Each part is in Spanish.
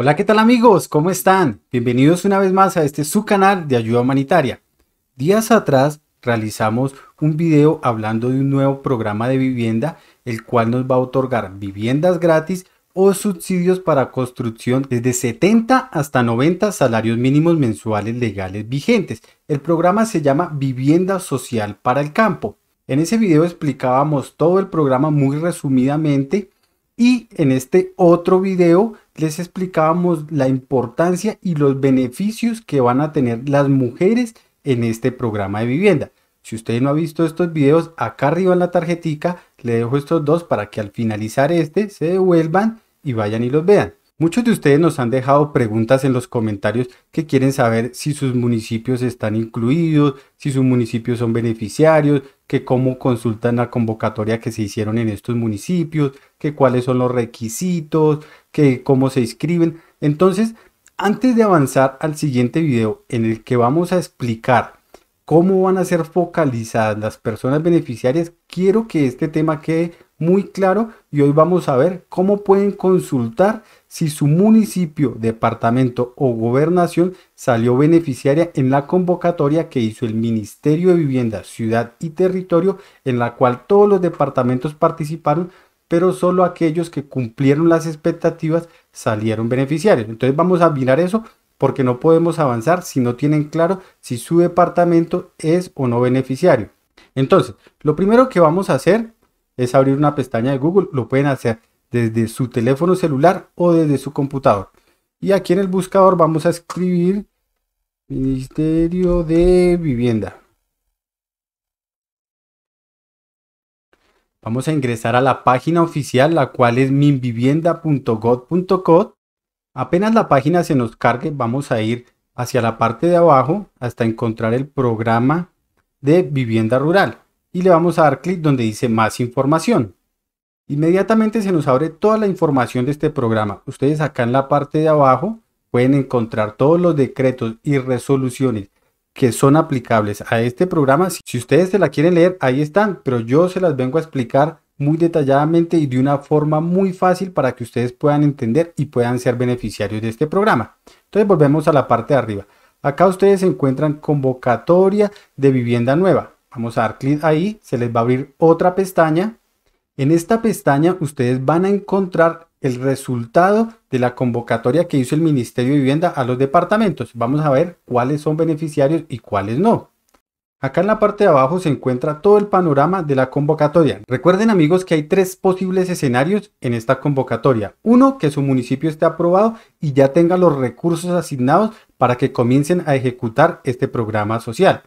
Hola, ¿qué tal amigos? ¿Cómo están? Bienvenidos una vez más a este su canal de ayuda humanitaria. Días atrás realizamos un video hablando de un nuevo programa de vivienda, el cual nos va a otorgar viviendas gratis o subsidios para construcción desde 70 hasta 90 salarios mínimos mensuales legales vigentes. El programa se llama Vivienda Social para el Campo. En ese video explicábamos todo el programa muy resumidamente y en este otro video les explicábamos la importancia y los beneficios que van a tener las mujeres en este programa de vivienda. Si usted no ha visto estos videos, acá arriba en la tarjetica le dejo estos dos para que al finalizar este se devuelvan y vayan y los vean. Muchos de ustedes nos han dejado preguntas en los comentarios que quieren saber si sus municipios están incluidos, si sus municipios son beneficiarios, que cómo consultan la convocatoria que se hicieron en estos municipios, que cuáles son los requisitos, que cómo se inscriben. Entonces, antes de avanzar al siguiente video en el que vamos a explicar cómo van a ser focalizadas las personas beneficiarias, quiero que este tema quede muy claro y hoy vamos a ver cómo pueden consultar si su municipio, departamento o gobernación salió beneficiaria en la convocatoria que hizo el Ministerio de Vivienda, Ciudad y Territorio, en la cual todos los departamentos participaron, pero solo aquellos que cumplieron las expectativas salieron beneficiarios. Entonces vamos a mirar eso porque no podemos avanzar si no tienen claro si su departamento es o no beneficiario. Entonces, lo primero que vamos a hacer es abrir una pestaña de Google. Lo pueden hacer desde su teléfono celular o desde su computador. Y aquí en el buscador vamos a escribir Ministerio de Vivienda. Vamos a ingresar a la página oficial, la cual es minvivienda.gov.co. Apenas la página se nos cargue, vamos a ir hacia la parte de abajo hasta encontrar el programa de vivienda rural y le vamos a dar clic donde dice más información. Inmediatamente se nos abre toda la información de este programa. Ustedes acá en la parte de abajo pueden encontrar todos los decretos y resoluciones que son aplicables a este programa. Si ustedes se la quieren leer, ahí están, pero yo se las vengo a explicar muy detalladamente y de una forma muy fácil para que ustedes puedan entender y puedan ser beneficiarios de este programa. Entonces volvemos a la parte de arriba. Acá ustedes encuentran convocatoria de vivienda nueva. Vamos a dar clic ahí, se les va a abrir otra pestaña. En esta pestaña ustedes van a encontrar el resultado de la convocatoria que hizo el Ministerio de Vivienda a los departamentos. Vamos a ver cuáles son beneficiarios y cuáles no. Acá en la parte de abajo se encuentra todo el panorama de la convocatoria. Recuerden amigos que hay tres posibles escenarios en esta convocatoria. Uno, que su municipio esté aprobado y ya tenga los recursos asignados para que comiencen a ejecutar este programa social.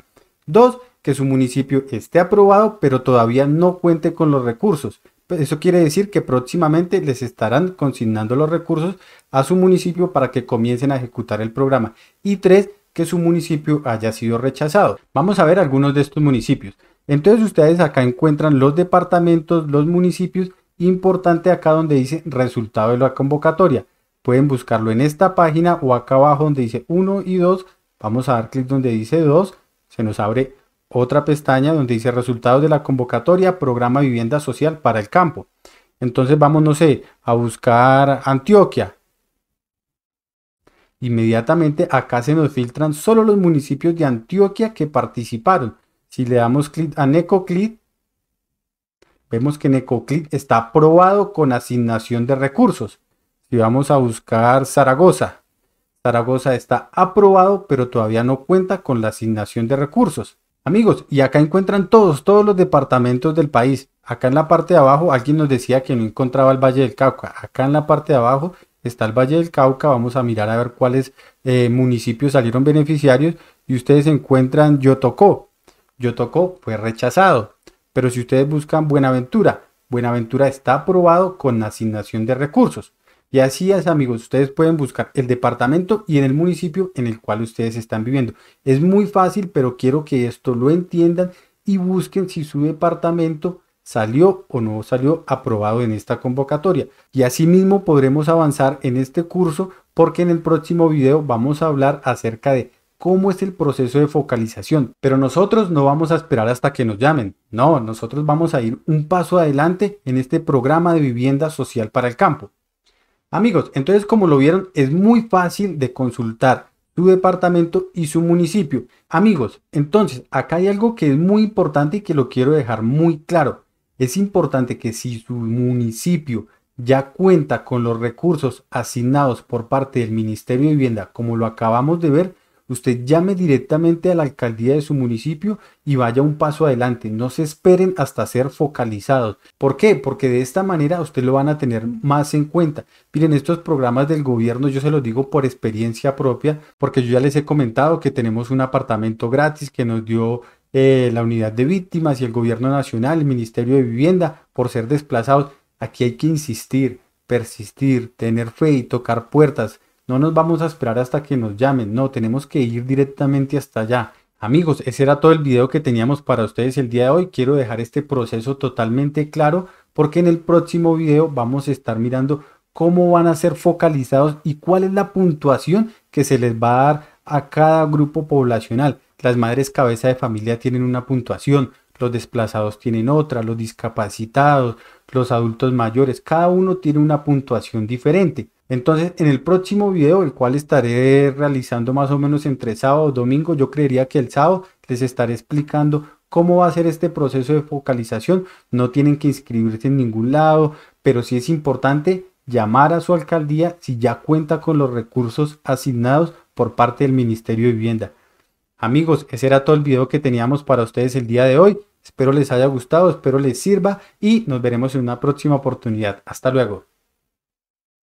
Dos, que su municipio esté aprobado pero todavía no cuente con los recursos. Eso quiere decir que próximamente les estarán consignando los recursos a su municipio para que comiencen a ejecutar el programa. Y tres, que su municipio haya sido rechazado. Vamos a ver algunos de estos municipios. Entonces ustedes acá encuentran los departamentos, los municipios, importante acá donde dice resultado de la convocatoria. Pueden buscarlo en esta página o acá abajo donde dice 1 y 2. Vamos a dar clic donde dice 2. Se nos abre otra pestaña donde dice resultados de la convocatoria, programa vivienda social para el campo. Entonces vamos, no sé, a buscar Antioquia. Inmediatamente acá se nos filtran solo los municipios de Antioquia que participaron. Si le damos clic a NecoClit, vemos que NecoClit está aprobado con asignación de recursos. Si vamos a buscar Zaragoza, Zaragoza está aprobado, pero todavía no cuenta con la asignación de recursos. Amigos, y acá encuentran todos, todos los departamentos del país. Acá en la parte de abajo, alguien nos decía que no encontraba el Valle del Cauca. Acá en la parte de abajo está el Valle del Cauca. Vamos a mirar a ver cuáles eh, municipios salieron beneficiarios. Y ustedes encuentran Yotocó. Yotocó fue rechazado. Pero si ustedes buscan Buenaventura, Buenaventura está aprobado con asignación de recursos. Y así es, amigos, ustedes pueden buscar el departamento y en el municipio en el cual ustedes están viviendo. Es muy fácil, pero quiero que esto lo entiendan y busquen si su departamento salió o no salió aprobado en esta convocatoria. Y asimismo podremos avanzar en este curso porque en el próximo video vamos a hablar acerca de cómo es el proceso de focalización. Pero nosotros no vamos a esperar hasta que nos llamen. No, nosotros vamos a ir un paso adelante en este programa de vivienda social para el campo. Amigos, entonces como lo vieron, es muy fácil de consultar su departamento y su municipio. Amigos, entonces acá hay algo que es muy importante y que lo quiero dejar muy claro. Es importante que si su municipio ya cuenta con los recursos asignados por parte del Ministerio de Vivienda, como lo acabamos de ver, Usted llame directamente a la alcaldía de su municipio y vaya un paso adelante. No se esperen hasta ser focalizados. ¿Por qué? Porque de esta manera usted lo van a tener más en cuenta. Miren, estos programas del gobierno yo se los digo por experiencia propia, porque yo ya les he comentado que tenemos un apartamento gratis que nos dio eh, la unidad de víctimas y el gobierno nacional, el Ministerio de Vivienda, por ser desplazados. Aquí hay que insistir, persistir, tener fe y tocar puertas. No nos vamos a esperar hasta que nos llamen, no, tenemos que ir directamente hasta allá. Amigos, ese era todo el video que teníamos para ustedes el día de hoy. Quiero dejar este proceso totalmente claro porque en el próximo video vamos a estar mirando cómo van a ser focalizados y cuál es la puntuación que se les va a dar a cada grupo poblacional. Las madres cabeza de familia tienen una puntuación, los desplazados tienen otra, los discapacitados, los adultos mayores, cada uno tiene una puntuación diferente. Entonces, en el próximo video, el cual estaré realizando más o menos entre sábado o domingo, yo creería que el sábado les estaré explicando cómo va a ser este proceso de focalización. No tienen que inscribirse en ningún lado, pero sí es importante llamar a su alcaldía si ya cuenta con los recursos asignados por parte del Ministerio de Vivienda. Amigos, ese era todo el video que teníamos para ustedes el día de hoy. Espero les haya gustado, espero les sirva y nos veremos en una próxima oportunidad. Hasta luego.